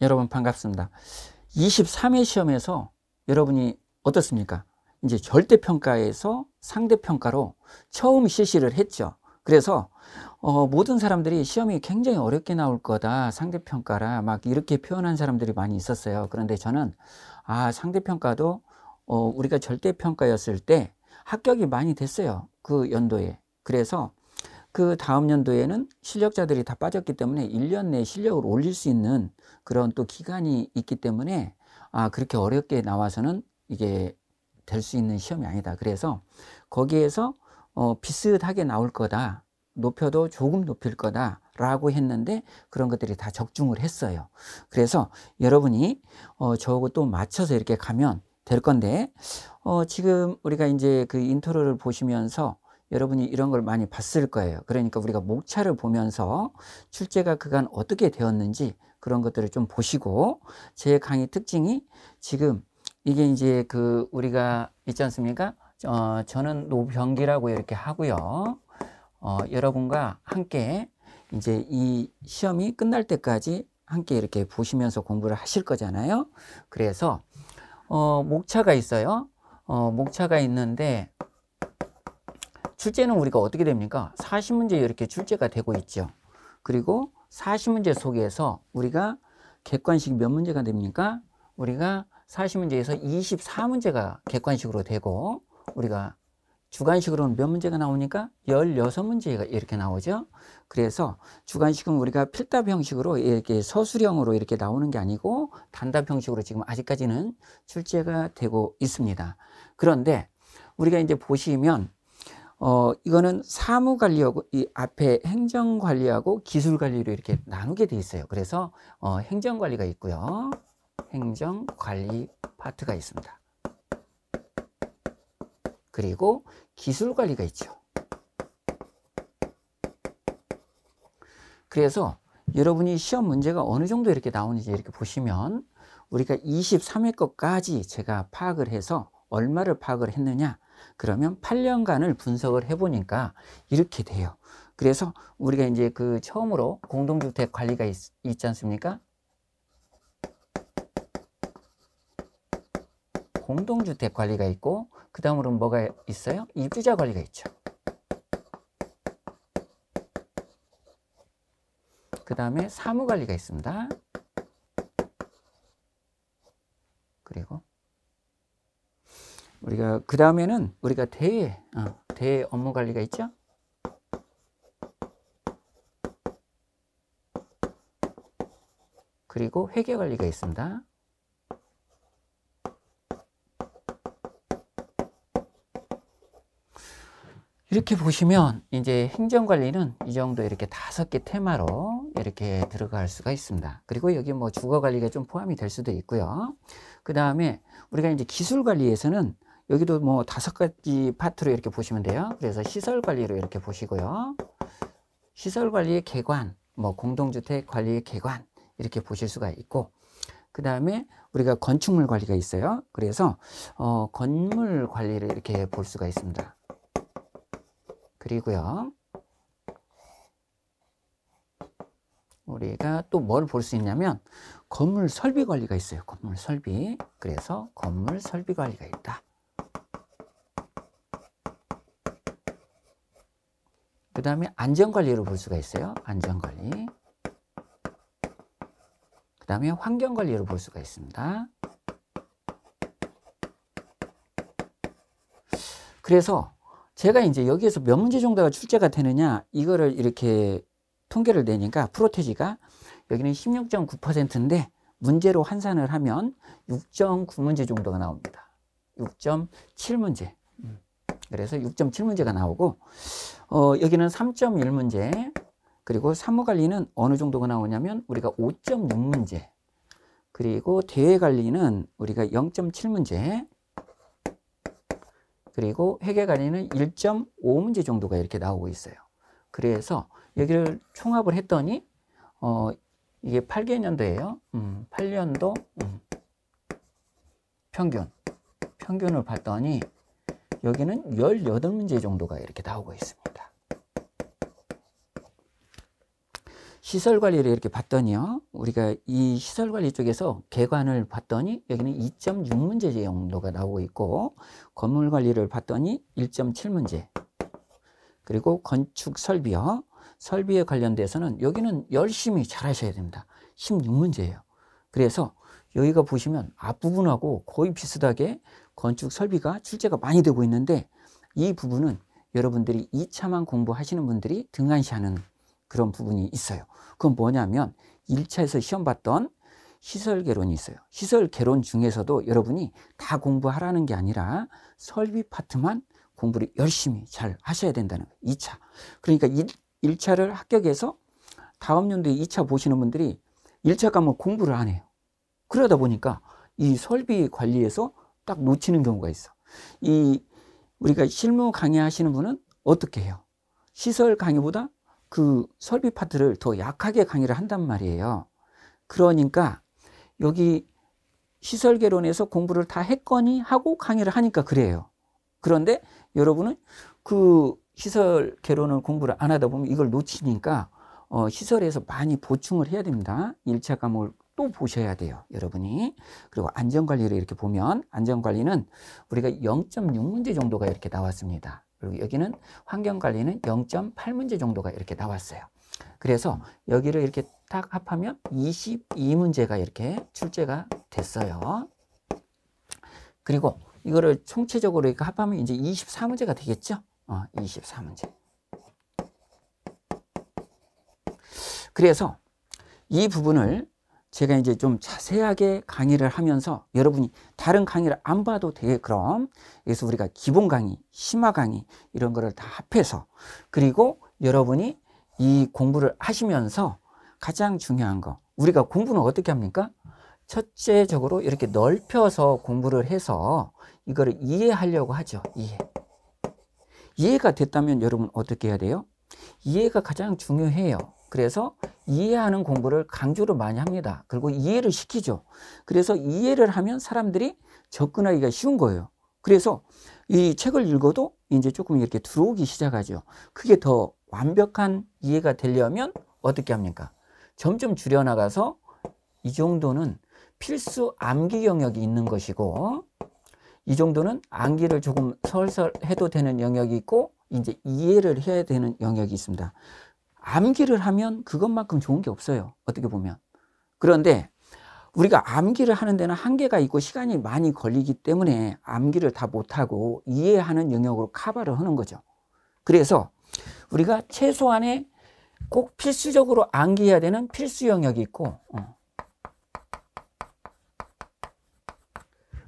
여러분 반갑습니다. 23회 시험에서 여러분이 어떻습니까? 이제 절대평가에서 상대평가로 처음 실시를 했죠. 그래서 어, 모든 사람들이 시험이 굉장히 어렵게 나올 거다 상대평가라 막 이렇게 표현한 사람들이 많이 있었어요. 그런데 저는 아 상대평가도 어, 우리가 절대평가였을 때 합격이 많이 됐어요. 그 연도에. 그래서 그 다음 연도에는 실력자들이 다 빠졌기 때문에 1년 내에 실력을 올릴 수 있는 그런 또 기간이 있기 때문에 아, 그렇게 어렵게 나와서는 이게 될 수 있는 시험이 아니다. 그래서 거기에서 어, 비슷하게 나올 거다. 높여도 조금 높일 거다. 라고 했는데 그런 것들이 다 적중을 했어요. 그래서 여러분이 어, 저하고 또 맞춰서 이렇게 가면 될 건데, 어, 지금 우리가 이제 그인터로를 보시면서 여러분이 이런 걸 많이 봤을 거예요. 그러니까 우리가 목차를 보면서 출제가 그간 어떻게 되었는지 그런 것들을 좀 보시고 제 강의 특징이 지금 이게 이제 그 우리가 있지 않습니까? 어, 저는 노병기라고 이렇게 하고요. 어, 여러분과 함께 이제 이 시험이 끝날 때까지 함께 이렇게 보시면서 공부를 하실 거잖아요. 그래서 어, 목차가 있어요. 어, 목차가 있는데 출제는 우리가 어떻게 됩니까? 40문제 이렇게 출제가 되고 있죠. 그리고 40문제 속에서 우리가 객관식 몇 문제가 됩니까? 우리가 40문제에서 24문제가 객관식으로 되고 우리가 주관식으로는 몇 문제가 나오니까 16문제가 이렇게 나오죠. 그래서 주관식은 우리가 필답 형식으로 이렇게 서술형으로 이렇게 나오는 게 아니고 단답 형식으로 지금 아직까지는 출제가 되고 있습니다. 그런데 우리가 이제 보시면 어, 이거는 사무관리하고 이 앞에 행정관리하고 기술관리로 이렇게 나누게 돼 있어요. 그래서 어, 행정관리가 있고요. 행정관리 파트가 있습니다. 그리고 기술관리가 있죠. 그래서 여러분이 시험 문제가 어느 정도 이렇게 나오는지 이렇게 보시면 우리가 23회 것까지 제가 파악을 해서 얼마를 파악을 했느냐 그러면 8년간을 분석을 해보니까 이렇게 돼요. 그래서 우리가 이제 그 처음으로 공동주택 관리가 있, 있지 않습니까? 공동주택 관리가 있고 그 다음으로는 뭐가 있어요? 입주자 관리가 있죠. 그 다음에 사무관리가 있습니다. 우리가 그 다음에는 우리가 대외 어, 대외 업무 관리가 있죠. 그리고 회계 관리가 있습니다. 이렇게 보시면 이제 행정관리는 이 정도 이렇게 다섯 개 테마로 이렇게 들어갈 수가 있습니다. 그리고 여기 뭐 주거관리가 좀 포함이 될 수도 있고요. 그 다음에 우리가 이제 기술관리에서는 여기도 뭐 다섯 가지 파트로 이렇게 보시면 돼요. 그래서 시설 관리로 이렇게 보시고요. 시설 관리의 개관, 뭐 공동주택 관리의 개관 이렇게 보실 수가 있고 그 다음에 우리가 건축물 관리가 있어요. 그래서 어, 건물 관리를 이렇게 볼 수가 있습니다. 그리고요. 우리가 또 뭘 볼 수 있냐면 건물 설비 관리가 있어요. 건물 설비. 그래서 건물 설비 관리가 있다. 그 다음에 안전관리로 볼 수가 있어요. 안전관리. 그 다음에 환경관리로 볼 수가 있습니다. 그래서 제가 이제 여기에서 몇 문제 정도가 출제가 되느냐 이거를 이렇게 통계를 내니까 프로테지가 여기는 16.9%인데 문제로 환산을 하면 6.9문제 정도가 나옵니다. 6.7문제. 그래서 6.7문제가 나오고 어, 여기는 3.1문제 그리고 사무관리는 어느 정도가 나오냐면 우리가 5.6문제 그리고 대외관리는 우리가 0.7문제 그리고 회계관리는 1.5문제 정도가 이렇게 나오고 있어요. 그래서 여기를 총합을 했더니 어, 이게 8개년도예요. 음, 8년도 음, 평균 평균을 봤더니 여기는 18문제 정도가 이렇게 나오고 있습니다. 시설 관리를 이렇게 봤더니요. 우리가 이 시설 관리 쪽에서 개관을 봤더니 여기는 2.6문제 정도가 나오고 있고 건물 관리를 봤더니 1.7문제. 그리고 건축 설비요. 설비에 관련돼서는 여기는 열심히 잘 하셔야 됩니다. 16문제예요. 그래서 여기가 보시면 앞부분하고 거의 비슷하게 건축 설비가 출제가 많이 되고 있는데 이 부분은 여러분들이 2차만 공부하시는 분들이 등한시하는 그런 부분이 있어요. 그건 뭐냐면 1차에서 시험 봤던 시설개론이 있어요. 시설개론 중에서도 여러분이 다 공부하라는 게 아니라 설비 파트만 공부를 열심히 잘 하셔야 된다는 거예요. 2차. 그러니까 1, 차를 합격해서 다음 연도에 2차 보시는 분들이 1차 가면 뭐 공부를 안 해요. 그러다 보니까 이 설비 관리에서 딱 놓치는 경우가 있어. 이 우리가 실무 강의하시는 분은 어떻게 해요? 시설 강의보다 그 설비 파트를 더 약하게 강의를 한단 말이에요. 그러니까 여기 시설 개론에서 공부를 다 했거니 하고 강의를 하니까 그래요. 그런데 여러분은 그 시설 개론을 공부를 안 하다 보면 이걸 놓치니까 어, 시설에서 많이 보충을 해야 됩니다. 1차 과목을 또 보셔야 돼요, 여러분이. 그리고 안전관리를 이렇게 보면 안전관리는 우리가 0.6문제 정도가 이렇게 나왔습니다. 그리고 여기는 환경관리는 0.8문제 정도가 이렇게 나왔어요. 그래서 여기를 이렇게 딱 합하면 22문제가 이렇게 출제가 됐어요. 그리고 이거를 총체적으로 이렇게 합하면 이제 24문제가 되겠죠? 어, 24문제. 그래서 이 부분을 제가 이제 좀 자세하게 강의를 하면서 여러분이 다른 강의를 안 봐도 돼 그럼 그래서 우리가 기본 강의, 심화 강의 이런 거를 다 합해서 그리고 여러분이 이 공부를 하시면서 가장 중요한 거 우리가 공부는 어떻게 합니까? 첫째적으로 이렇게 넓혀서 공부를 해서 이거를 이해하려고 하죠 이해 이해가 됐다면 여러분 어떻게 해야 돼요? 이해가 가장 중요해요 그래서 이해하는 공부를 강조를 많이 합니다. 그리고 이해를 시키죠. 그래서 이해를 하면 사람들이 접근하기가 쉬운 거예요. 그래서 이 책을 읽어도 이제 조금 이렇게 들어오기 시작하죠. 그게 더 완벽한 이해가 되려면 어떻게 합니까? 점점 줄여나가서 이 정도는 필수 암기 영역이 있는 것이고 이 정도는 암기를 조금 설설 해도 되는 영역이 있고 이제 이해를 해야 되는 영역이 있습니다. 암기를 하면 그것만큼 좋은 게 없어요. 어떻게 보면. 그런데 우리가 암기를 하는 데는 한계가 있고 시간이 많이 걸리기 때문에 암기를 다 못하고 이해하는 영역으로 카바를 하는 거죠. 그래서 우리가 최소한의 꼭 필수적으로 암기해야 되는 필수 영역이 있고 어.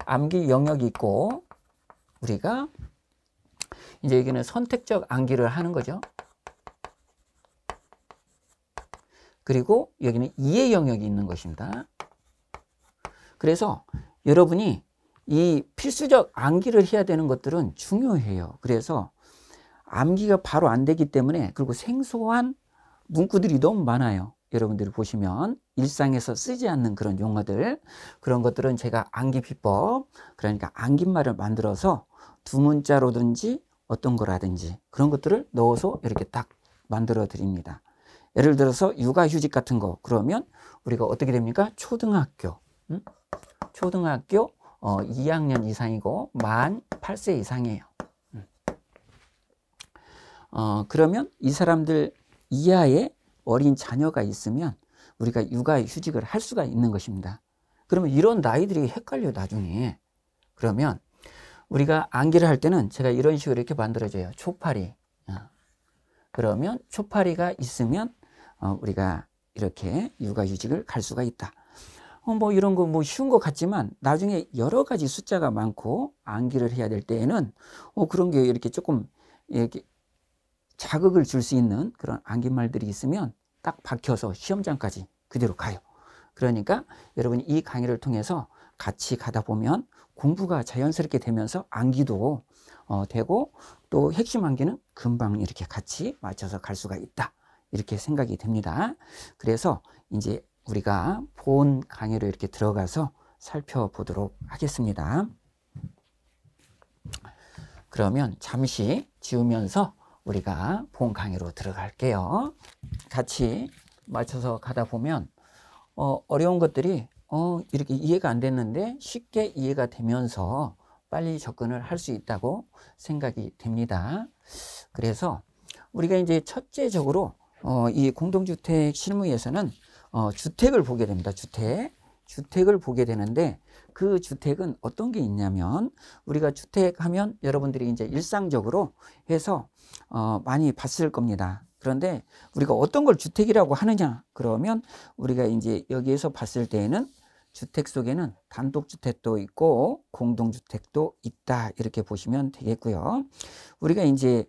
암기 영역이 있고 우리가 이제 여기는 선택적 암기를 하는 거죠. 그리고 여기는 이해 영역이 있는 것입니다. 그래서 여러분이 이 필수적 암기를 해야 되는 것들은 중요해요. 그래서 암기가 바로 안 되기 때문에 그리고 생소한 문구들이 너무 많아요. 여러분들이 보시면 일상에서 쓰지 않는 그런 용어들 그런 것들은 제가 암기 비법 그러니까 암기말을 만들어서 두 문자로든지 어떤 거라든지 그런 것들을 넣어서 이렇게 딱 만들어 드립니다. 예를 들어서 육아휴직 같은 거 그러면 우리가 어떻게 됩니까? 초등학교 초등학교 어, 2학년 이상이고 만 8세 이상이에요. 어, 그러면 이 사람들 이하의 어린 자녀가 있으면 우리가 육아휴직을 할 수가 있는 것입니다. 그러면 이런 나이들이 헷갈려 나중에 그러면 우리가 암기를할 때는 제가 이런 식으로 이렇게 만들어져요 초파리. 어. 그러면 초파리가 있으면 어, 우리가 이렇게 육아휴직을 갈 수가 있다. 어, 뭐 이런 거 뭐 쉬운 것 같지만 나중에 여러 가지 숫자가 많고 암기를 해야 될 때에는 어 그런 게 이렇게 조금 이렇게 자극을 줄 수 있는 그런 암기말들이 있으면 딱 박혀서 시험장까지 그대로 가요. 그러니까 여러분 이 강의를 통해서 같이 가다 보면 공부가 자연스럽게 되면서 암기도 어 되고 또 핵심 암기는 금방 이렇게 같이 맞춰서 갈 수가 있다. 이렇게 생각이 됩니다 그래서 이제 우리가 본 강의로 이렇게 들어가서 살펴보도록 하겠습니다. 그러면 잠시 지우면서 우리가 본 강의로 들어갈게요. 같이 맞춰서 가다 보면 어, 어려운 것들이 어, 이렇게 이해가 안 됐는데 쉽게 이해가 되면서 빨리 접근을 할 수 있다고 생각이 됩니다. 그래서 우리가 이제 첫째적으로 어, 이 공동주택 실무에서는 어, 주택을 보게 됩니다. 주택. 주택을 보게 되는데 그 주택은 어떤 게 있냐면 우리가 주택 하면 여러분들이 이제 일상적으로 해서 어, 많이 봤을 겁니다. 그런데 우리가 어떤 걸 주택이라고 하느냐 그러면 우리가 이제 여기에서 봤을 때에는 주택 속에는 단독주택도 있고 공동주택도 있다 이렇게 보시면 되겠고요. 우리가 이제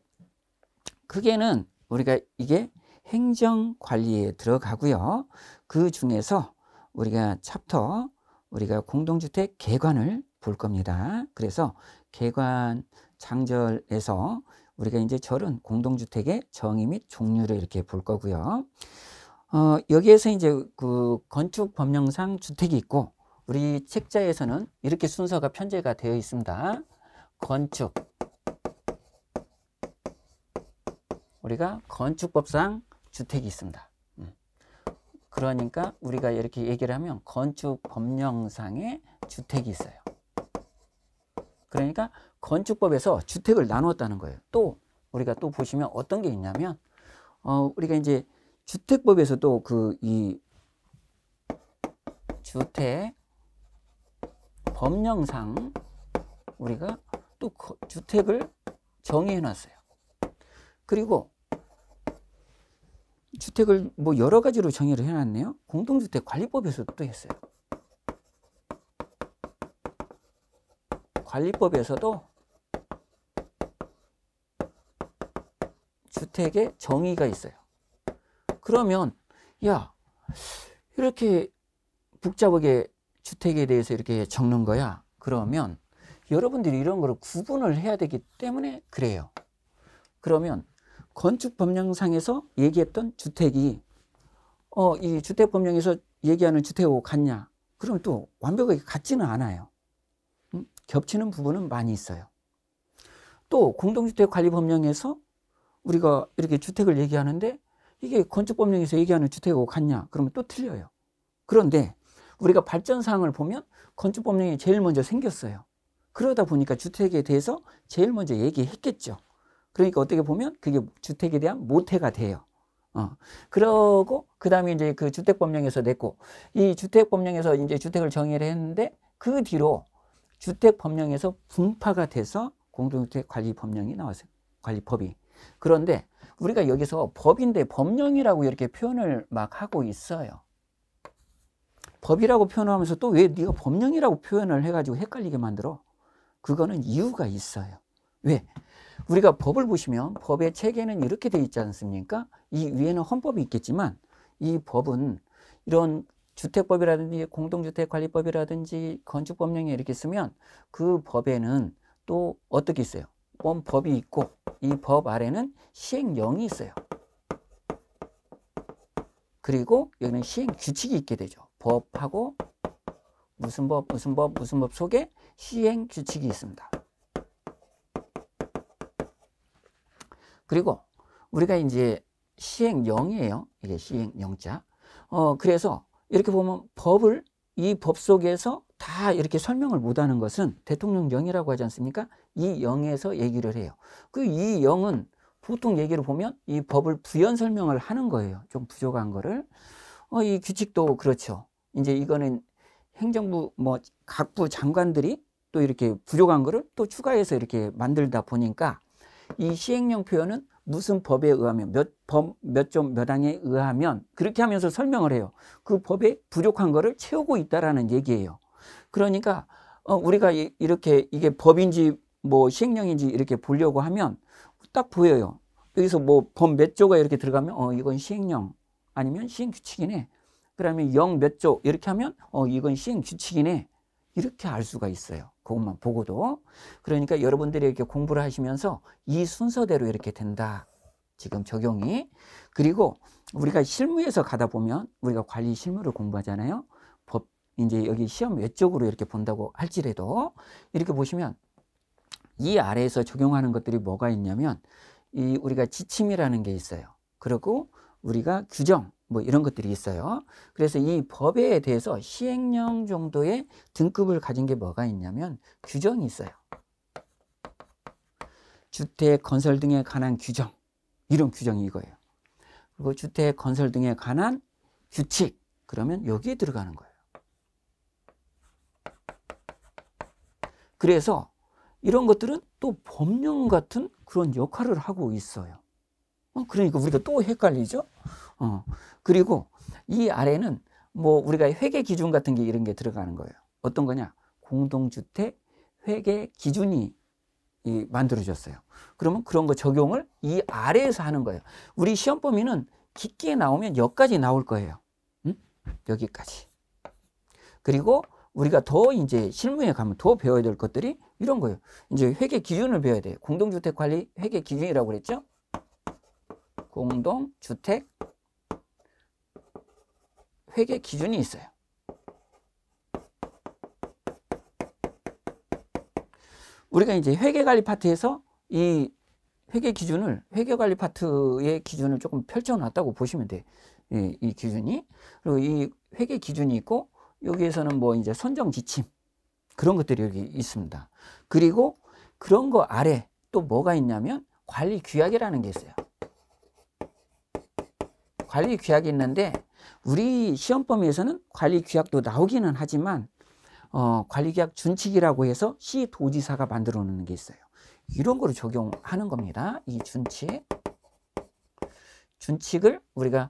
크게는 우리가 이게 행정 관리에 들어가고요. 그 중에서 우리가 챕터 우리가 공동주택 개관을 볼 겁니다. 그래서 개관 장절에서 우리가 이제 절은 공동주택의 정의 및 종류를 이렇게 볼 거고요. 어, 여기에서 이제 그 건축 법령상 주택이 있고 우리 책자에서는 이렇게 순서가 편제가 되어 있습니다. 건축 우리가 건축법상 주택이 있습니다. 음. 그러니까 우리가 이렇게 얘기를 하면 건축 법령상의 주택이 있어요. 그러니까 건축법에서 주택을 나누었다는 거예요. 또 우리가 또 보시면 어떤 게 있냐면 어 우리가 이제 주택법에서도 그 이 주택 법령상 우리가 또 주택을 정의해 놨어요. 그리고 주택을 뭐 여러 가지로 정의를 해놨네요. 공동주택 관리법에서도 또 했어요. 관리법에서도 주택의 정의가 있어요. 그러면 야 이렇게 복잡하게 주택에 대해서 이렇게 적는 거야. 그러면 여러분들이 이런 걸 구분을 해야 되기 때문에 그래요. 그러면 건축 법령상에서 얘기했던 주택이 어, 이 주택 법령에서 얘기하는 주택하고 같냐? 그러면또 완벽하게 같지는 않아요. 음? 겹치는 부분은 많이 있어요. 또 공동주택 관리 법령에서 우리가 이렇게 주택을 얘기하는데 이게 건축 법령에서 얘기하는 주택하고 같냐? 그러면 또 틀려요. 그런데 우리가 발전 사항을 보면 건축 법령이 제일 먼저 생겼어요. 그러다 보니까 주택에 대해서 제일 먼저 얘기했겠죠. 그러니까 어떻게 보면 그게 주택에 대한 모태가 돼요. 어. 그러고 그다음에 이제 그 주택 법령에서 냈고 이 주택 법령에서 이제 주택을 정의를 했는데 그 뒤로 주택 법령에서 분파가 돼서 공동주택 관리 법령이 나왔어요. 관리법이. 그런데 우리가 여기서 법인데 법령이라고 이렇게 표현을 막 하고 있어요. 법이라고 표현하면서 또 왜 네가 법령이라고 표현을 해가지고 헷갈리게 만들어? 그거는 이유가 있어요. 왜? 우리가 법을 보시면 법의 체계는 이렇게 되어 있지 않습니까? 이 위에는 헌법이 있겠지만 이 법은 이런 주택법이라든지 공동주택관리법이라든지 건축법령에 이렇게 쓰면 그 법에는 또 어떻게 있어요? 원 법이 있고 이 법 아래는 시행령이 있어요. 그리고 여기는 시행 규칙이 있게 되죠. 법하고 무슨 법, 무슨 법, 무슨 법 속에 시행 규칙이 있습니다. 그리고 우리가 이제 시행령이에요. 이게 시행령자. 어, 그래서 이렇게 보면 법을 이 법 속에서 다 이렇게 설명을 못하는 것은 대통령령이라고 하지 않습니까? 이 영에서 얘기를 해요. 그 이 영은 보통 얘기를 보면 이 법을 부연 설명을 하는 거예요. 좀 부족한 거를. 어, 이 규칙도 그렇죠. 이제 이거는 행정부 뭐 각부 장관들이 또 이렇게 부족한 거를 또 추가해서 이렇게 만들다 보니까 이 시행령 표현은 무슨 법에 의하면 몇 법몇점몇 항에 의하면 그렇게 하면서 설명을 해요. 그 법에 부족한 거를 채우고 있다라는 얘기예요. 그러니까 어, 우리가 이, 이렇게 이게 법인지 뭐 시행령인지 이렇게 보려고 하면 딱 보여요. 여기서 뭐 법 몇 조가 이렇게 들어가면 어 이건 시행령 아니면 시행규칙이네. 그러면 영 몇 조 이렇게 하면 어 이건 시행규칙이네. 이렇게 알 수가 있어요. 그것만 보고도. 그러니까 여러분들이 이렇게 공부를 하시면서 이 순서대로 이렇게 된다. 지금 적용이. 그리고 우리가 실무에서 가다 보면 우리가 관리 실무를 공부하잖아요. 법, 이제 여기 시험 외적으로 이렇게 본다고 할지라도 이렇게 보시면 이 아래에서 적용하는 것들이 뭐가 있냐면 이 우리가 지침이라는 게 있어요. 그리고 우리가 규정, 뭐 이런 것들이 있어요. 그래서 이 법에 대해서 시행령 정도의 등급을 가진 게 뭐가 있냐면 규정이 있어요. 주택 건설 등에 관한 규정 이런 규정이 이거예요. 그리고 주택 건설 등에 관한 규칙 그러면 여기에 들어가는 거예요. 그래서 이런 것들은 또 법령 같은 그런 역할을 하고 있어요. 어, 그러니까 우리가 또 헷갈리죠. 어, 그리고 이 아래는 뭐 우리가 회계 기준 같은 게 이런 게 들어가는 거예요. 어떤 거냐? 공동주택 회계 기준이 만들어졌어요. 그러면 그런 거 적용을 이 아래에서 하는 거예요. 우리 시험 범위는 깊게 나오면 여기까지 나올 거예요. 응? 여기까지. 그리고 우리가 더 이제 실무에 가면 더 배워야 될 것들이 이런 거예요. 이제 회계 기준을 배워야 돼요. 공동주택 관리 회계 기준이라고 그랬죠? 공동, 주택, 회계 기준이 있어요. 우리가 이제 회계관리 파트에서 이 회계 기준을 회계관리 파트의 기준을 조금 펼쳐놨다고 보시면 돼. 이, 예, 이 기준이 그리고 이 회계 기준이 있고 여기에서는 뭐 이제 선정 지침 그런 것들이 여기 있습니다. 그리고 그런 거 아래 또 뭐가 있냐면 관리 규약이라는 게 있어요. 관리 규약이 있는데 우리 시험 범위에서는 관리 규약도 나오기는 하지만 어, 관리 규약 준칙이라고 해서 시 도지사가 만들어 놓는 게 있어요. 이런 거를 적용하는 겁니다. 이 준칙. 준칙을 우리가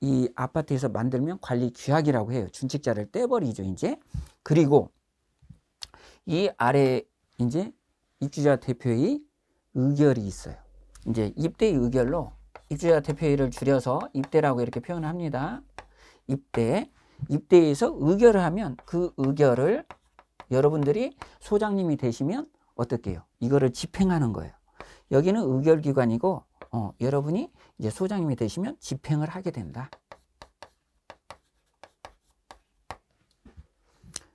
이 아파트에서 만들면 관리 규약이라고 해요. 준칙자를 떼버리죠, 이제. 그리고 이 아래 이제 입주자 대표의 의결이 있어요. 이제 입대 의결로 입주자 대표회의를 줄여서 입대라고 이렇게 표현을 합니다. 입대. 입대에서 의결을 하면 그 의결을 여러분들이 소장님이 되시면 어떻게요? 이거를 집행하는 거예요. 여기는 의결기관이고 어, 여러분이 이제 소장님이 되시면 집행을 하게 된다.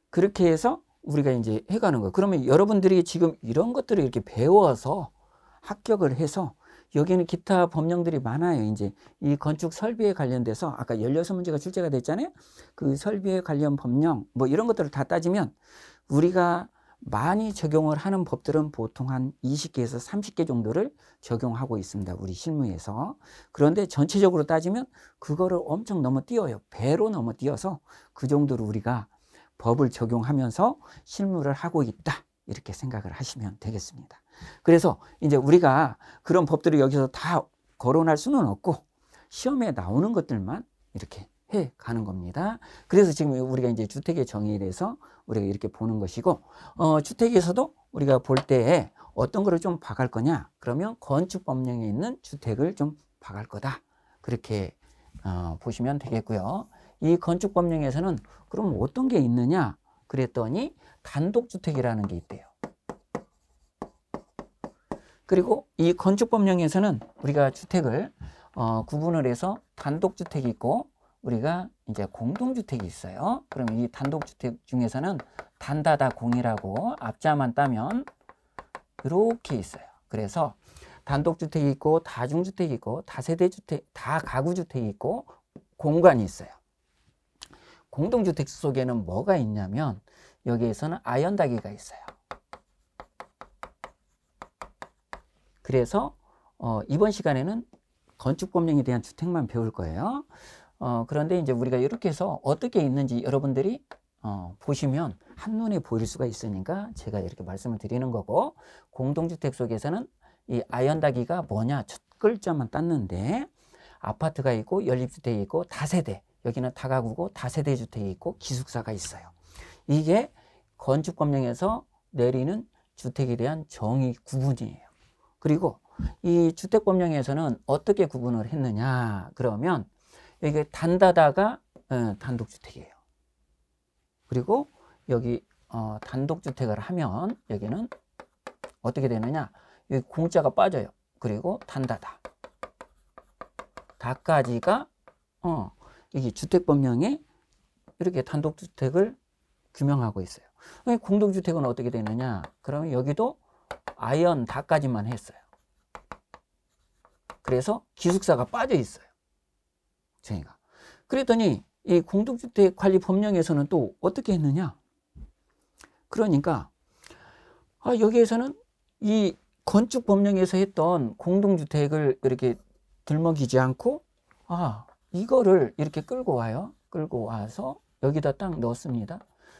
그렇게 해서 우리가 이제 해가는 거예요. 그러면 여러분들이 지금 이런 것들을 이렇게 배워서 합격을 해서 여기는 기타 법령들이 많아요. 이제 이 건축 설비에 관련돼서 아까 16문제가 출제가 됐잖아요. 그 설비에 관련 법령 뭐 이런 것들을 다 따지면 우리가 많이 적용을 하는 법들은 보통 한 20개에서 30개 정도를 적용하고 있습니다. 우리 실무에서. 그런데 전체적으로 따지면 그거를 엄청 넘어뛰어요. 배로 넘어뛰어서 그 정도로 우리가 법을 적용하면서 실무를 하고 있다. 이렇게 생각을 하시면 되겠습니다. 그래서 이제 우리가 그런 법들을 여기서 다 거론할 수는 없고 시험에 나오는 것들만 이렇게 해 가는 겁니다. 그래서 지금 우리가 이제 주택의 정의에서 대해 우리가 이렇게 보는 것이고 어, 주택에서도 우리가 볼 때에 어떤 거를 좀 봐갈 거냐? 그러면 건축 법령에 있는 주택을 좀 봐갈 거다. 그렇게 어, 보시면 되겠고요. 이 건축 법령에서는 그럼 어떤 게 있느냐? 그랬더니 단독 주택이라는 게 있대요. 그리고 이 건축법령에서는 우리가 주택을 어, 구분을 해서 단독주택이 있고 우리가 이제 공동주택이 있어요. 그럼 이 단독주택 중에서는 단다다 공이라고 앞자만 따면 이렇게 있어요. 그래서 단독주택이 있고 다중주택이 있고 다세대주택, 다가구주택이 있고 공간이 있어요. 공동주택 속에는 뭐가 있냐면 여기에서는 아연다기가 있어요. 그래서 어, 이번 시간에는 건축법령에 대한 주택만 배울 거예요. 어, 그런데 이제 우리가 이렇게 해서 어떻게 있는지 여러분들이 어, 보시면 한눈에 보일 수가 있으니까 제가 이렇게 말씀을 드리는 거고 공동주택 속에서는 이 아연다기가 뭐냐 첫 글자만 땄는데 아파트가 있고 연립주택이 있고 다세대 여기는 다가구고 다세대 주택이 있고 기숙사가 있어요. 이게 건축법령에서 내리는 주택에 대한 정의 구분이에요. 그리고 이 주택법령에서는 어떻게 구분을 했느냐 그러면 이게 단다다가 어, 단독주택이에요. 그리고 여기 어, 단독주택을 하면 여기는 어떻게 되느냐 여기 공짜가 빠져요. 그리고 단다다 다까지가 어, 이게 주택법령에 이렇게 단독주택을 규명하고 있어요. 공동주택은 어떻게 되느냐 그러면 여기도 아연 다까지만 했어요. 그래서 기숙사가 빠져 있어요. 저희가. 그랬더니 이 공동주택 관리 법령에서는 또 어떻게 했느냐? 그러니까 아, 여기에서는 이 건축 법령에서 했던 공동주택을 이렇게 들먹이지 않고 아 이거를 이렇게 끌고 와요. 끌고 와서 여기다 딱 넣습니다.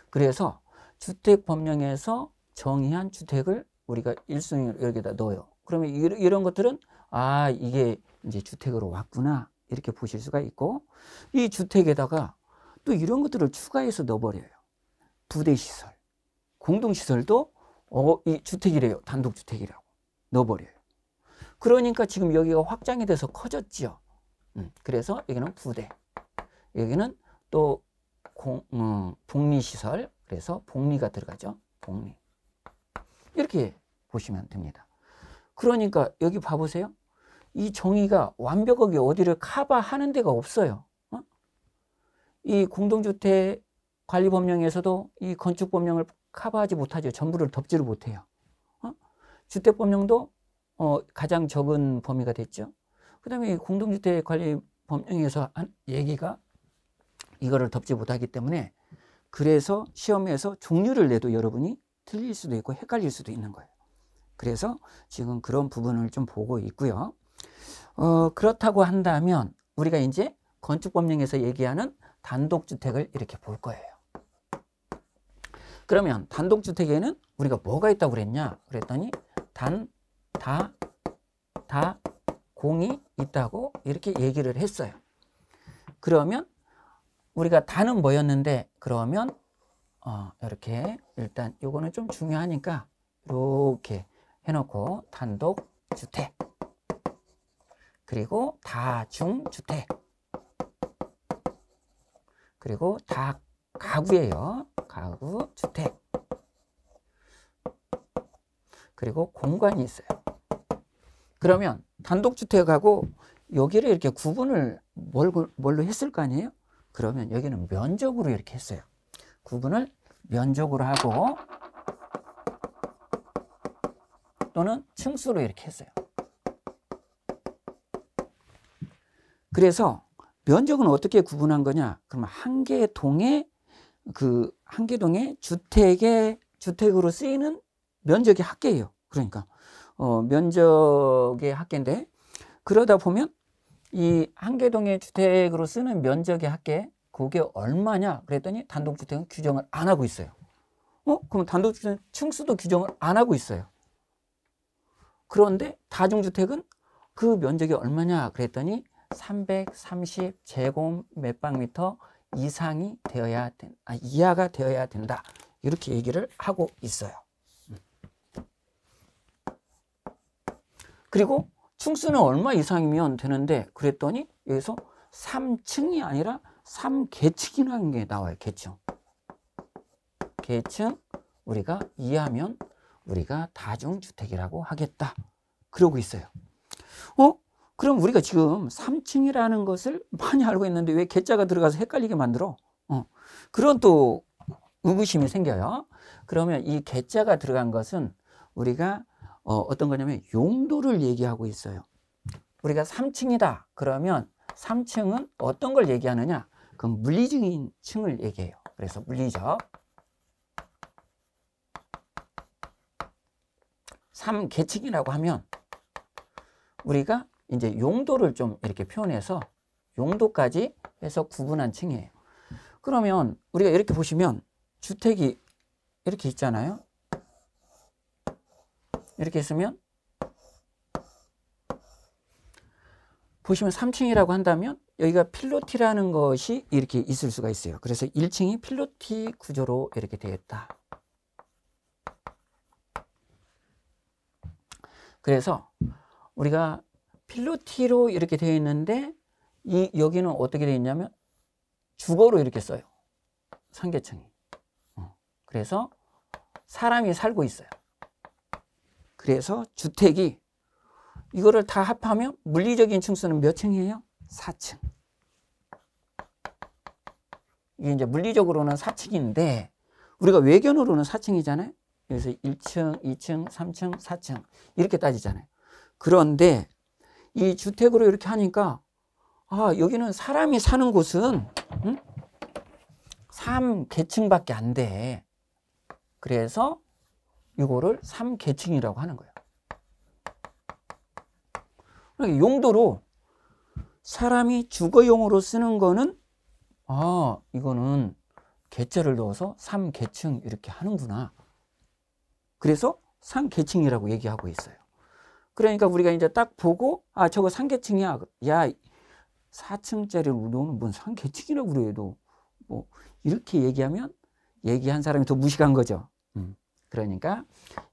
그래서 주택 법령에서 정의한 주택을 우리가 일성을 여기다 넣어요. 그러면 이런 것들은 아 이게 이제 주택으로 왔구나 이렇게 보실 수가 있고 이 주택에다가 또 이런 것들을 추가해서 넣어버려요. 부대시설, 공동시설도 어, 이 주택이래요. 단독주택이라고 넣어버려요. 그러니까 지금 여기가 확장이 돼서 커졌지 음, 그래서 여기는 부대, 여기는 또 공, 음, 복리시설, 그래서 복리가 들어가죠. 복리. 이렇게 보시면 됩니다. 그러니까 여기 봐보세요. 이 정의가 완벽하게 어디를 커버하는 데가 없어요. 어? 이 공동주택 관리 법령에서도 이 건축 법령을 커버하지 못하죠. 전부를 덮지를 못해요. 어? 주택 법령도 어, 가장 적은 범위가 됐죠. 그 다음에 공동주택 관리 법령에서 한 얘기가 이거를 덮지 못하기 때문에 그래서 시험에서 종류를 내도 여러분이 틀릴 수도 있고 헷갈릴 수도 있는 거예요. 그래서 지금 그런 부분을 좀 보고 있고요. 어, 그렇다고 한다면 우리가 이제 건축법령에서 얘기하는 단독주택을 이렇게 볼 거예요. 그러면 단독주택에는 우리가 뭐가 있다고 그랬냐? 그랬더니 단, 다, 다, 공이 있다고 이렇게 얘기를 했어요. 그러면 우리가 단은 뭐였는데 그러면 어, 이렇게 일단 요거는 좀 중요하니까 이렇게 해놓고 단독 주택 그리고 다중주택 그리고 다 가구예요. 가구, 주택 그리고 공간이 있어요. 그러면 단독주택하고 여기를 이렇게 구분을 뭘로 했을 거 아니에요? 그러면 여기는 면적으로 이렇게 했어요. 구분을 면적으로 하고 또는 층수로 이렇게 했어요. 그래서 면적은 어떻게 구분한 거냐? 그럼 한개 동에 그한 개 동에 주택에 주택으로 쓰이는 면적이 합계예요. 그러니까 어, 면적의 합계인데 그러다 보면 이 한 개 동의 주택으로 쓰는 면적의 합계 그게 얼마냐? 그랬더니 단독주택은 규정을 안 하고 있어요. 어? 그럼 단독주택 은 층수도 규정을 안 하고 있어요. 그런데 다중주택은 그 면적이 얼마냐 그랬더니 330 제곱 몇 방미터 이상이 되어야 된, 아, 이하가 되어야 된다. 이렇게 얘기를 하고 있어요. 음. 그리고 층수는 얼마 이상이면 되는데 그랬더니 여기서 3층이 아니라 3계층이라는 게 나와요. 계층. 계층 우리가 이하면 우리가 다중주택이라고 하겠다. 그러고 있어요. 어? 그럼 우리가 지금 3층이라는 것을 많이 알고 있는데 왜 개자가 들어가서 헷갈리게 만들어? 어. 그런 또 의구심이 생겨요. 그러면 이 개자가 들어간 것은 우리가 어, 어떤 거냐면 용도를 얘기하고 있어요. 우리가 3층이다. 그러면 3층은 어떤 걸 얘기하느냐? 그 물리적인 층을 얘기해요. 그래서 물리적 3계층이라고 하면 우리가 이제 용도를 좀 이렇게 표현해서 용도까지 해서 구분한 층이에요. 그러면 우리가 이렇게 보시면 주택이 이렇게 있잖아요. 이렇게 있으면 보시면 3층이라고 한다면 여기가 필로티라는 것이 이렇게 있을 수가 있어요. 그래서 1층이 필로티 구조로 이렇게 되어 있다. 그래서 우리가 필로티로 이렇게 되어 있는데 이 여기는 어떻게 되어 있냐면 주거로 이렇게 써요. 상계층이. 어. 그래서 사람이 살고 있어요. 그래서 주택이 이거를 다 합하면 물리적인 층수는 몇 층이에요? 4층. 이게 이제 물리적으로는 4층인데 우리가 외견으로는 4층이잖아요. 그래서 1층, 2층, 3층, 4층 이렇게 따지잖아요. 그런데 이 주택으로 이렇게 하니까 아 여기는 사람이 사는 곳은 응? 3계층밖에 안 돼. 그래서 이거를 3계층이라고 하는 거예요. 그러니까 용도로 사람이 주거용으로 쓰는 거는 아 이거는 개체를 넣어서 3계층 이렇게 하는구나. 그래서 상계층이라고 얘기하고 있어요. 그러니까 우리가 이제 딱 보고 아 저거 상계층이야. 야 4층짜리를 너는 뭔 상계층이라고 그래도 뭐 이렇게 얘기하면 얘기한 사람이 더 무식한 거죠. 음. 그러니까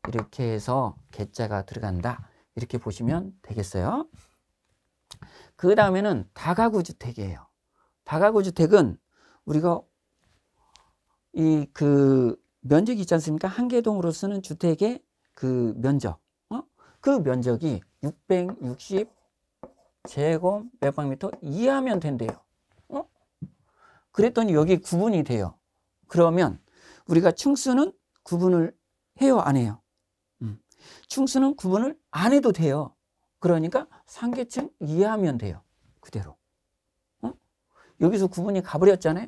이렇게 해서 개자가 들어간다. 이렇게 보시면 되겠어요. 그 다음에는 다가구 주택이에요. 다가구 주택은 우리가 이그 면적이 있지 않습니까? 한 개동으로 쓰는 주택의 그 면적. 어? 그 면적이 660 제곱몇방미터 이하면 된대요. 어? 그랬더니 여기 구분이 돼요. 그러면 우리가 층수는 구분을 해요, 안 해요? 음. 층수는 구분을 안 해도 돼요. 그러니까 상계층 이하면 돼요. 그대로. 어? 여기서 구분이 가버렸잖아요.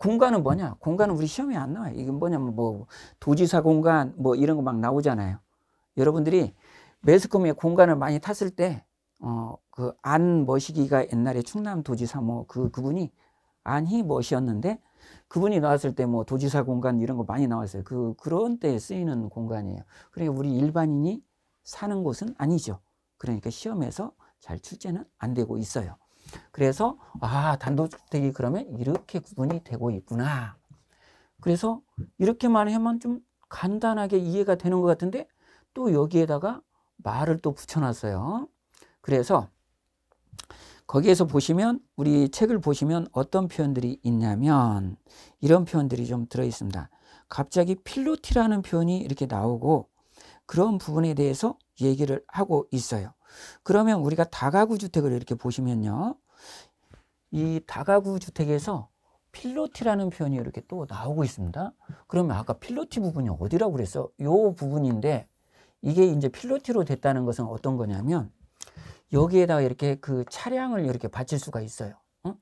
공간은 뭐냐? 공간은 우리 시험에 안 나와요. 이게 뭐냐면 뭐 도지사 공간 뭐 이런 거 막 나오잖아요. 여러분들이 매스컴에 공간을 많이 탔을 때어그안 머시기가 옛날에 충남 도지사 뭐 그 그분이 안희 머시였는데 그분이 나왔을 때 뭐 도지사 공간 이런 거 많이 나왔어요. 그 그런 때 쓰이는 공간이에요. 그러니까 우리 일반인이 사는 곳은 아니죠. 그러니까 시험에서 잘 출제는 안 되고 있어요. 그래서 아 단독주택이 그러면 이렇게 구분이 되고 있구나. 그래서 이렇게만 하면 좀 간단하게 이해가 되는 것 같은데 또 여기에다가 말을 또 붙여놨어요. 그래서 거기에서 보시면 우리 책을 보시면 어떤 표현들이 있냐면 이런 표현들이 좀 들어 있습니다. 갑자기 필로티라는 표현이 이렇게 나오고 그런 부분에 대해서 얘기를 하고 있어요. 그러면 우리가 다가구 주택을 이렇게 보시면요. 이 다가구 주택에서 필로티라는 표현이 이렇게 또 나오고 있습니다. 그러면 아까 필로티 부분이 어디라고 그랬어? 요 부분인데 이게 이제 필로티로 됐다는 것은 어떤 거냐면 여기에다가 이렇게 그 차량을 이렇게 받칠 수가 있어요. 어?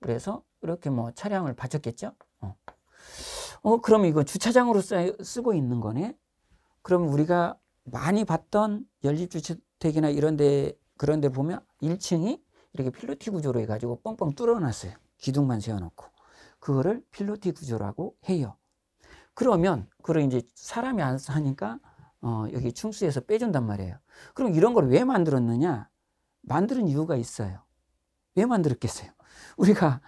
그래서 이렇게 뭐 차량을 받쳤겠죠? 어. 어, 그럼 이거 주차장으로 쓰, 쓰고 있는 거네? 그럼 우리가 많이 봤던 연립주택이나 이런 데 그런 데 보면 1층이 이렇게 필로티 구조로 해가지고 뻥뻥 뚫어놨어요. 기둥만 세워놓고. 그거를 필로티 구조라고 해요. 그러면 그걸 이제 사람이 안 사니까 어, 여기 충수에서 빼준단 말이에요. 그럼 이런 걸 왜 만들었느냐? 만드는 이유가 있어요. 왜 만들었겠어요? 우리가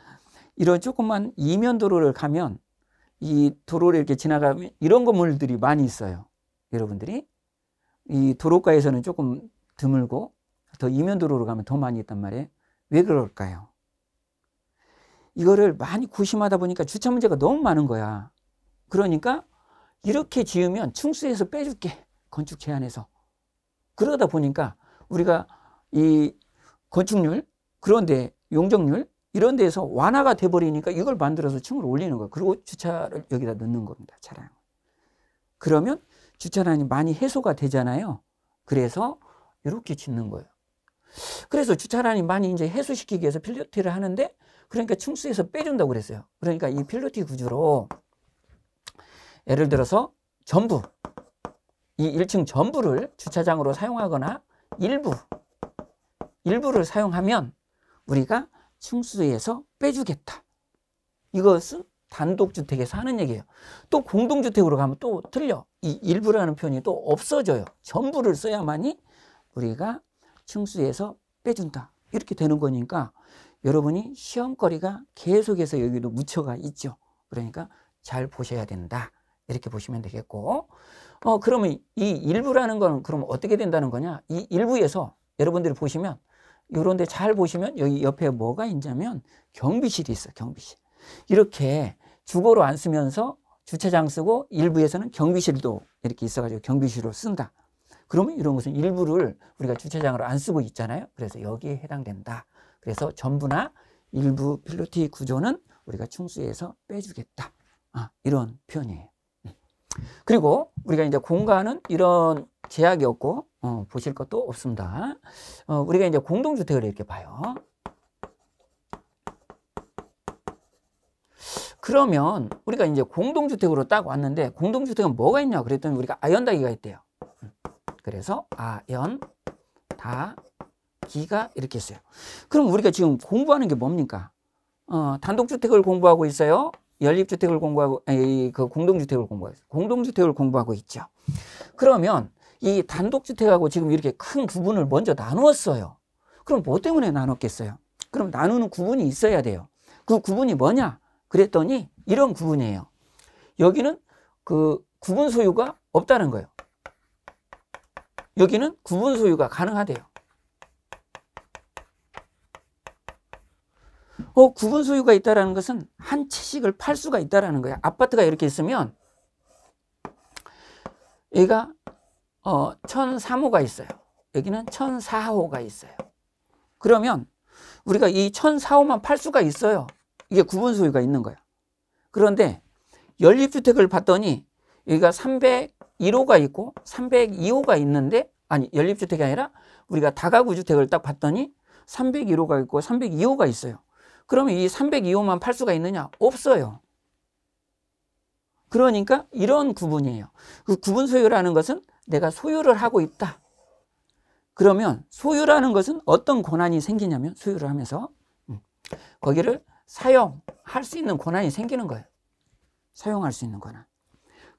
이런 조금만 이면 도로를 가면 이 도로를 이렇게 지나가면 이런 건물들이 많이 있어요. 여러분들이 이 도로가에서는 조금 드물고 더 이면 도로로 가면 더 많이 있단 말이에요. 왜 그럴까요? 이거를 많이 구심하다 보니까 주차 문제가 너무 많은 거야. 그러니까 이렇게 지으면 충수에서 빼줄게. 건축 제한해서 그러다 보니까 우리가 이 건축률, 그런데 용적률, 이런 데에서 완화가 돼버리니까 이걸 만들어서 층을 올리는 거야. 그리고 주차를 여기다 넣는 겁니다. 차량. 그러면 주차난이 많이 해소가 되잖아요. 그래서 이렇게 짓는 거예요. 그래서 주차난이 많이 이제 해소시키기 위해서 필로티를 하는데 그러니까 층수에서 빼준다고 그랬어요. 그러니까 이 필로티 구조로 예를 들어서 전부 이 1층 전부를 주차장으로 사용하거나 일부 일부를 사용하면 우리가 층수에서 빼주겠다. 이것은 단독주택에서 하는 얘기예요. 또 공동주택으로 가면 또 틀려. 이 일부라는 표현이 또 없어져요. 전부를 써야만이 우리가 층수에서 빼준다. 이렇게 되는 거니까 여러분이 시험거리가 계속해서 여기도 묻혀가 있죠. 그러니까 잘 보셔야 된다. 이렇게 보시면 되겠고 어 그러면 이 일부라는 거는 그럼 어떻게 된다는 거냐 이 일부에서 여러분들이 보시면 요런데 잘 보시면 여기 옆에 뭐가 있냐면 경비실이 있어 경비실 이렇게 주거로 안 쓰면서 주차장 쓰고 일부에서는 경비실도 이렇게 있어가지고 경비실로 쓴다. 그러면 이런 것은 일부를 우리가 주차장으로 안 쓰고 있잖아요. 그래서 여기에 해당된다. 그래서 전부나 일부 필로티 구조는 우리가 충수에서 빼주겠다. 아, 이런 표현이에요. 네. 그리고 우리가 이제 공간은 이런 제약이 없고 어, 보실 것도 없습니다. 어, 우리가 이제 공동주택을 이렇게 봐요. 그러면 우리가 이제 공동주택으로 딱 왔는데 공동주택은 뭐가 있냐 그랬더니 우리가 아연다기가 있대요. 그래서 아연다기가 이렇게 있어요. 그럼 우리가 지금 공부하는 게 뭡니까? 어, 단독주택을 공부하고 있어요. 연립주택을 공부하고 에이, 아, 그 공동주택을 공부하고 있어요. 공동주택을 공부하고 있죠. 그러면 이 단독주택하고 지금 이렇게 큰 구분을 먼저 나누었어요. 그럼 뭐 때문에 나눴겠어요? 그럼 나누는 구분이 있어야 돼요. 그 구분이 뭐냐? 그랬더니 이런 구분이에요. 여기는 그 구분 소유가 없다는 거예요. 여기는 구분 소유가 가능하대요. 어, 구분 소유가 있다라는 것은 한 채씩을 팔 수가 있다라는 거예요. 아파트가 이렇게 있으면 얘가 어, 1003호가 있어요. 여기는 1004호가 있어요. 그러면 우리가 이 1004호만 팔 수가 있어요. 이게 구분 소유가 있는 거예요. 그런데 연립주택을 봤더니 여기가 301호가 있고 302호가 있는데 아니 연립주택이 아니라 우리가 다가구 주택을 딱 봤더니 301호가 있고 302호가 있어요. 그러면 이 302호만 팔 수가 있느냐? 없어요. 그러니까 이런 구분이에요. 그 구분 소유라는 것은 내가 소유를 하고 있다. 그러면 소유라는 것은 어떤 권한이 생기냐면 소유를 하면서 음, 거기를 사용할 수 있는 권한이 생기는 거예요. 사용할 수 있는 권한.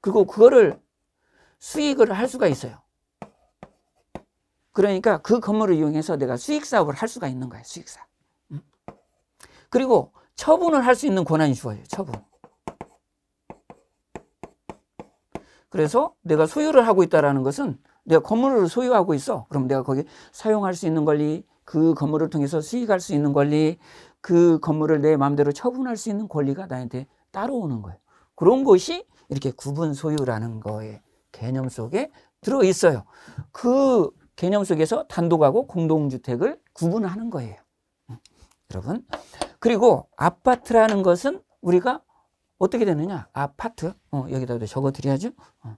그리고 그거를 수익을 할 수가 있어요. 그러니까 그 건물을 이용해서 내가 수익 사업을 할 수가 있는 거예요. 수익 사업. 음. 그리고 처분을 할 수 있는 권한이 주어요. 처분. 그래서 내가 소유를 하고 있다는 것은 내가 건물을 소유하고 있어. 그럼 내가 거기 사용할 수 있는 권리, 그 건물을 통해서 수익할 수 있는 권리, 그 건물을 내 마음대로 처분할 수 있는 권리가 나한테 따라오는 거예요. 그런 것이 이렇게 구분 소유라는 거의 개념 속에 들어 있어요. 그 개념 속에서 단독하고 공동주택을 구분하는 거예요. 음, 여러분. 그리고 아파트라는 것은 우리가 어떻게 되느냐? 아파트. 어, 여기다 적어 드려야죠. 어.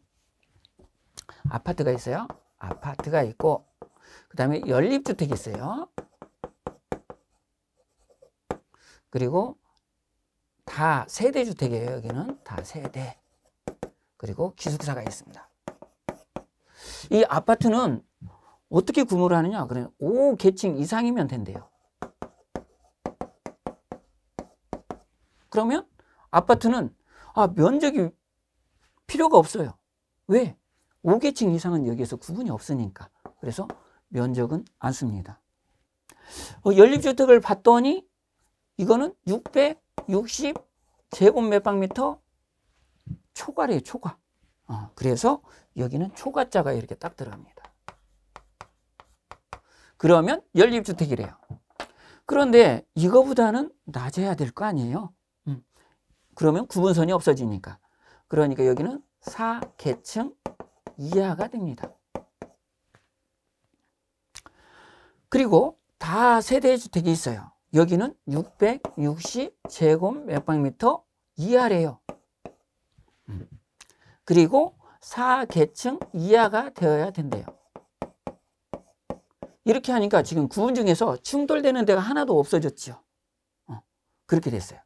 아파트가 있어요. 아파트가 있고, 그 다음에 연립주택이 있어요. 그리고 다 세대주택이에요. 여기는 다 세대. 그리고 기숙사가 있습니다. 이 아파트는 어떻게 구모를 하느냐? 그 5계층 이상이면 된대요. 그러면 아파트는 아 면적이 필요가 없어요. 왜? 5계층 이상은 여기에서 구분이 없으니까. 그래서 면적은 안 씁니다. 어, 연립주택을 봤더니 이거는 660 제곱몇방미터 초과래요, 초과. 어, 그래서 여기는 초과자가 이렇게 딱 들어갑니다. 그러면 연립주택이래요. 그런데 이거보다는 낮아야 될 거 아니에요. 음. 그러면 구분선이 없어지니까. 그러니까 여기는 4계층 이하가 됩니다. 그리고 다 세대주택이 있어요. 여기는 660제곱 몇방미터 이하래요. 음. 그리고 4계층 이하가 되어야 된대요. 이렇게 하니까 지금 구분 중에서 충돌되는 데가 하나도 없어졌죠. 어, 그렇게 됐어요.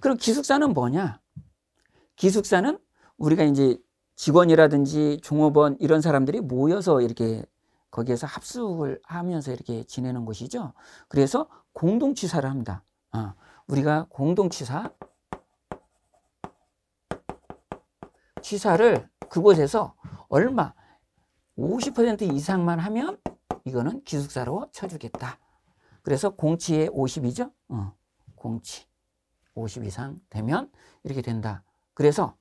그럼 기숙사는 뭐냐? 기숙사는 우리가 이제 직원이라든지 종업원 이런 사람들이 모여서 이렇게 거기에서 합숙을 하면서 이렇게 지내는 것이죠. 그래서 공동치사를 합니다. 어, 우리가 공동치사 치사를 그곳에서 얼마 50% 이상만 하면 이거는 기숙사로 쳐주겠다. 그래서 공치의 50이죠. 어, 공치 50 이상 되면 이렇게 된다. 그래서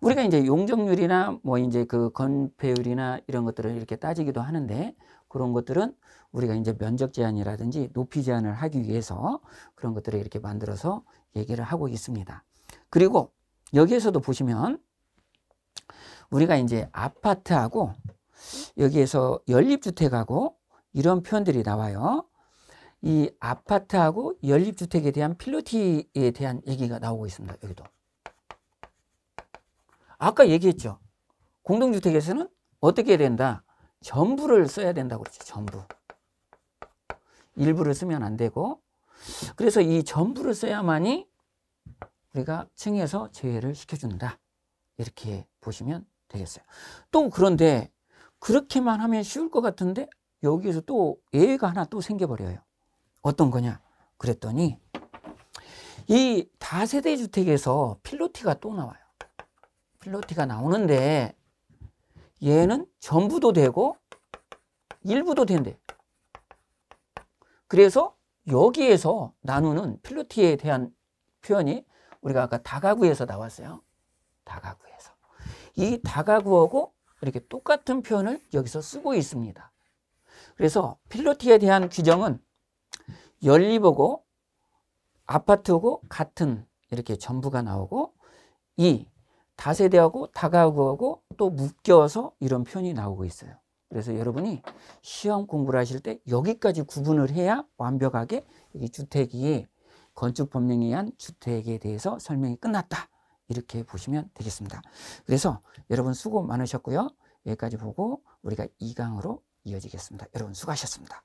우리가 이제 용적률이나 뭐 이제 그 건폐율이나 이런 것들을 이렇게 따지기도 하는데 그런 것들은 우리가 이제 면적 제한이라든지 높이 제한을 하기 위해서 그런 것들을 이렇게 만들어서 얘기를 하고 있습니다. 그리고 여기에서도 보시면 우리가 이제 아파트하고 여기에서 연립주택하고 이런 표현들이 나와요. 이 아파트하고 연립주택에 대한 필로티에 대한 얘기가 나오고 있습니다. 여기도. 아까 얘기했죠. 공동주택에서는 어떻게 해야 된다? 전부를 써야 된다고 그러죠. 전부. 일부를 쓰면 안 되고 그래서 이 전부를 써야만이 우리가 층에서 제외를 시켜준다. 이렇게 보시면 되겠어요. 또 그런데 그렇게만 하면 쉬울 것 같은데 여기에서 또 예외가 하나 또 생겨버려요. 어떤 거냐? 그랬더니 이 다세대 주택에서 필로티가 또 나와요. 필로티가 나오는데 얘는 전부도 되고 일부도 된대. 그래서 여기에서 나누는 필로티에 대한 표현이 우리가 아까 다가구에서 나왔어요. 다가구에서. 이 다가구하고 이렇게 똑같은 표현을 여기서 쓰고 있습니다. 그래서 필로티에 대한 규정은 연립하고 아파트하고 같은 이렇게 전부가 나오고 이 다세대하고 다가구하고 또 묶여서 이런 표현이 나오고 있어요. 그래서 여러분이 시험 공부를 하실 때 여기까지 구분을 해야 완벽하게 이 주택이 건축 법령에 의한 주택에 대해서 설명이 끝났다. 이렇게 보시면 되겠습니다. 그래서 여러분 수고 많으셨고요. 여기까지 보고 우리가 2강으로 이어지겠습니다. 여러분 수고하셨습니다.